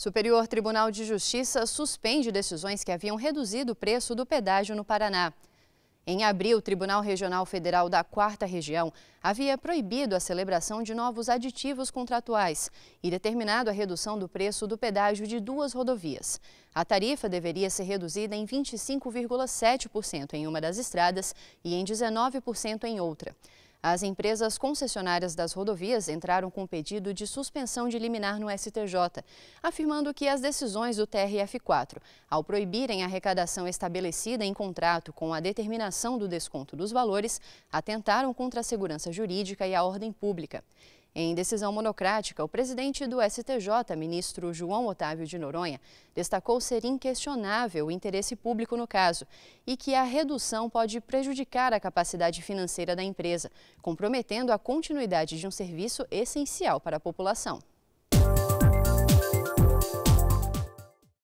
Superior Tribunal de Justiça suspende decisões que haviam reduzido o preço do pedágio no Paraná. Em abril, o Tribunal Regional Federal da Quarta Região havia proibido a celebração de novos aditivos contratuais e determinado a redução do preço do pedágio de duas rodovias. A tarifa deveria ser reduzida em 25,7% em uma das estradas e em 19% em outra. As empresas concessionárias das rodovias entraram com pedido de suspensão de liminar no STJ, afirmando que as decisões do TRF4, ao proibirem a arrecadação estabelecida em contrato com a determinação do desconto dos valores, atentaram contra a segurança jurídica e a ordem pública. Em decisão monocrática, o presidente do STJ, ministro João Otávio de Noronha, destacou ser inquestionável o interesse público no caso e que a redução pode prejudicar a capacidade financeira da empresa, comprometendo a continuidade de um serviço essencial para a população.